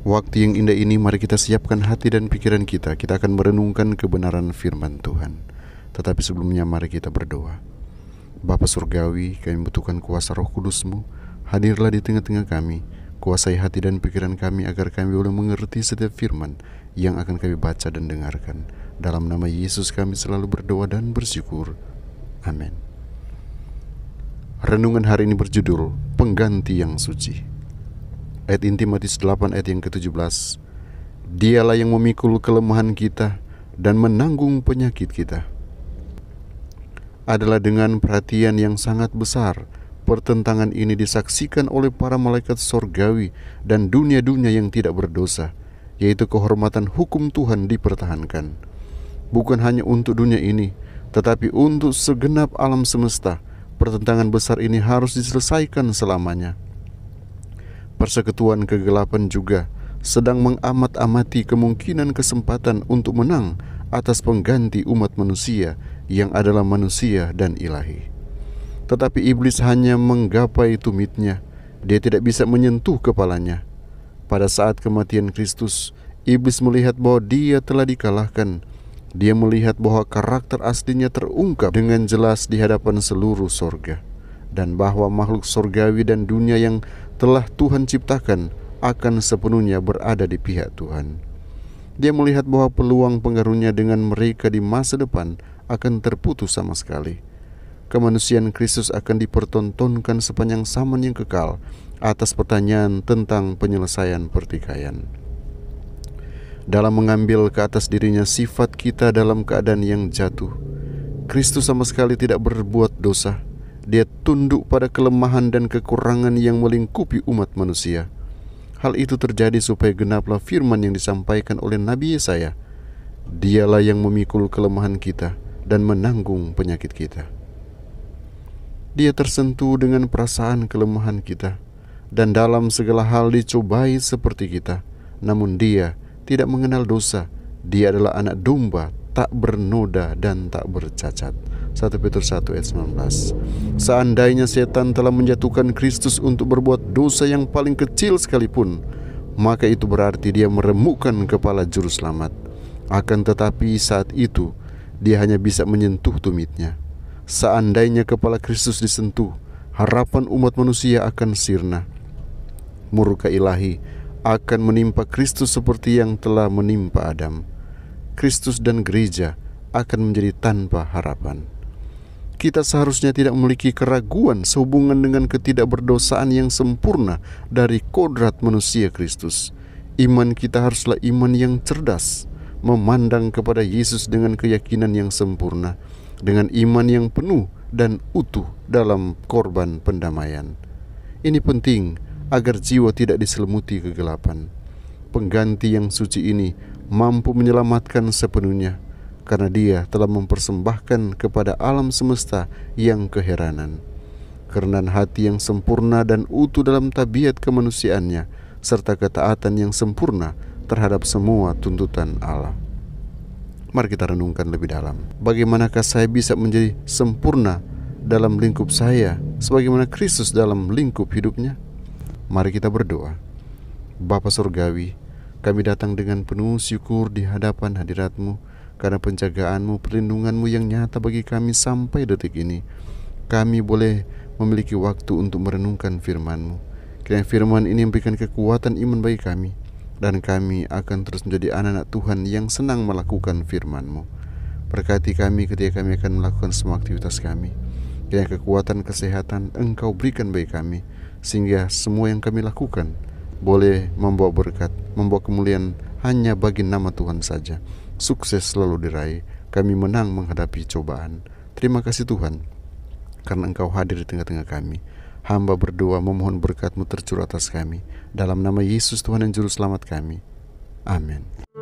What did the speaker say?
Waktu yang indah ini mari kita siapkan hati dan pikiran kita Kita akan merenungkan kebenaran firman Tuhan Tetapi sebelumnya mari kita berdoa Bapa Surgawi kami butuhkan kuasa roh kudusmu Hadirlah di tengah-tengah kami Kuasai hati dan pikiran kami agar kami boleh mengerti setiap firman yang akan kami baca dan dengarkan. Dalam nama Yesus kami selalu berdoa dan bersyukur. Amin. Renungan hari ini berjudul Pengganti yang Suci. Ayat inti 8 ayat yang ke-17. Dialah yang memikul kelemahan kita dan menanggung penyakit kita. Adalah dengan perhatian yang sangat besar pertentangan ini disaksikan oleh para malaikat sorgawi dan dunia-dunia yang tidak berdosa, yaitu kehormatan hukum Tuhan dipertahankan. Bukan hanya untuk dunia ini, tetapi untuk segenap alam semesta, pertentangan besar ini harus diselesaikan selamanya. Persekutuan kegelapan juga sedang mengamat-amati kemungkinan kesempatan untuk menang atas pengganti umat manusia yang adalah manusia dan ilahi. Tetapi iblis hanya menggapai tumitnya, dia tidak bisa menyentuh kepalanya. Pada saat kematian Kristus, iblis melihat bahwa dia telah dikalahkan. Dia melihat bahwa karakter aslinya terungkap dengan jelas di hadapan seluruh sorga dan bahwa makhluk surgawi dan dunia yang telah Tuhan ciptakan akan sepenuhnya berada di pihak Tuhan. Dia melihat bahwa peluang pengaruhnya dengan mereka di masa depan akan terputus sama sekali. Kemanusiaan Kristus akan dipertontonkan sepanjang zaman yang kekal atas pertanyaan tentang penyelesaian pertikaian. Dalam mengambil ke atas dirinya sifat kita dalam keadaan yang jatuh, Kristus sama sekali tidak berbuat dosa dia tunduk pada kelemahan dan kekurangan yang melingkupi umat manusia. Hal itu terjadi supaya genaplah firman yang disampaikan oleh Nabi Yesaya. Dialah yang memikul kelemahan kita dan menanggung penyakit kita. Dia tersentuh dengan perasaan kelemahan kita dan dalam segala hal dicobai seperti kita. Namun dia tidak mengenal dosa. Dia adalah anak domba tak bernoda dan tak bercacat. 1 Petrus 1 ayat 19 Seandainya setan telah menjatuhkan Kristus untuk berbuat dosa yang paling kecil sekalipun Maka itu berarti dia meremukkan kepala juru selamat Akan tetapi saat itu dia hanya bisa menyentuh tumitnya Seandainya kepala Kristus disentuh Harapan umat manusia akan sirna Murka ilahi akan menimpa Kristus seperti yang telah menimpa Adam. Kristus dan gereja akan menjadi tanpa harapan. Kita seharusnya tidak memiliki keraguan sehubungan dengan ketidakberdosaan yang sempurna dari kodrat manusia Kristus. Iman kita haruslah iman yang cerdas, memandang kepada Yesus dengan keyakinan yang sempurna, dengan iman yang penuh dan utuh dalam korban pendamaian. Ini penting agar jiwa tidak diselimuti kegelapan. Pengganti yang suci ini mampu menyelamatkan sepenuhnya karena dia telah mempersembahkan kepada alam semesta yang keheranan. karena hati yang sempurna dan utuh dalam tabiat kemanusiaannya serta ketaatan yang sempurna terhadap semua tuntutan Allah. Mari kita renungkan lebih dalam. Bagaimanakah saya bisa menjadi sempurna dalam lingkup saya sebagaimana Kristus dalam lingkup hidupnya? Mari kita berdoa. Bapa surgawi, kami datang dengan penuh syukur di hadapan hadiratmu karena penjagaanmu, perlindunganmu yang nyata bagi kami sampai detik ini. Kami boleh memiliki waktu untuk merenungkan firmanmu. Kiranya firman ini memberikan kekuatan iman bagi kami dan kami akan terus menjadi anak-anak Tuhan yang senang melakukan firmanmu. Berkati kami ketika kami akan melakukan semua aktivitas kami. Kiranya kekuatan kesehatan engkau berikan bagi kami sehingga semua yang kami lakukan boleh membawa berkat, membawa kemuliaan hanya bagi nama Tuhan saja. Sukses selalu diraih, kami menang menghadapi cobaan. Terima kasih Tuhan, karena Engkau hadir di tengah-tengah kami. Hamba berdoa memohon berkat-Mu tercurah atas kami. Dalam nama Yesus Tuhan yang Juru Selamat kami. Amin.